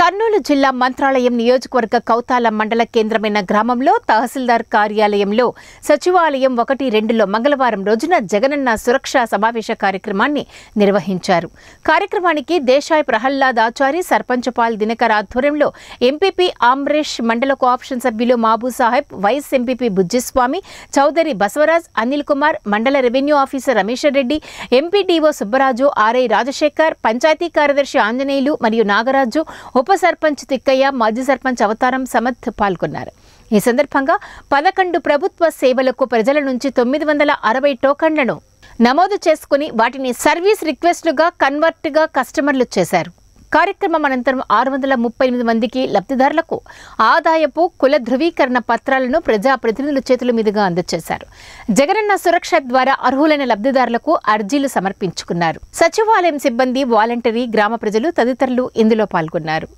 కర్నూలు జిల్లా మంత్రాలయం నియోజకవర్గ కౌతాల మండల కేంద్రమైన గ్రామంలో తహసీల్దార్ కార్యాలయంలో సచివాలయం ఒకటి రెండులో మంగళవారం రోజున జగనన్న సురక్ష సమావేశ కార్యక్రమాన్ని నిర్వహించారు కార్యక్రమానికి దేశాయ్ ప్రహ్లాద్ ఆచారి సర్పంచ్ పాల్ దినకర్ ఆధ్వర్యంలో ఎంపీపీ ఆమ్రేష్ మండల కోఆప్షన్ సభ్యులు మాబూ సాహెబ్ వైస్ ఎంపీపీ బుజ్జిస్వామి చౌదరి బసవరాజ్ అనిల్ కుమార్ మండల revenue officer Ramesh Reddy MPDO Subbaraju RI Rajasekhar పంచాయతీ కార్యదర్శి ఆంజనేయులు మరియు నాగరాజు ఉప సర్పంచ్ తిక్కయ్య మాజీ సర్పంచ్ అవతారం సమత్ పాల్గొన్నారు ఈ సందర్భంగా పదకొండు ప్రభుత్వ సేవలకు ప్రజల నుంచి తొమ్మిది వందల అరవై టోకన్లను నమోదు చేసుకుని వాటిని సర్వీస్ రిక్వెస్టులుగా కన్వర్ట్గా కస్టమర్లు చేశారు కార్యక్రమం అనంతరం ఆరు వందల ముప్పై ఎనిమిది మందికి లబ్ధిదారులకు ఆదాయపు కుల ధృవీకరణ పత్రాలను ప్రజాప్రతినిధుల చేతుల మీదుగా అందజేశారు జగనన్న సురక్ష ద్వారా అర్హులైన లబ్ధిదారులకు అర్జీలు సమర్పించుకున్నారు సచివాలయం సిబ్బంది వాలంటరీ గ్రామ ప్రజలు తదితరులు ఇందులో పాల్గొన్నారు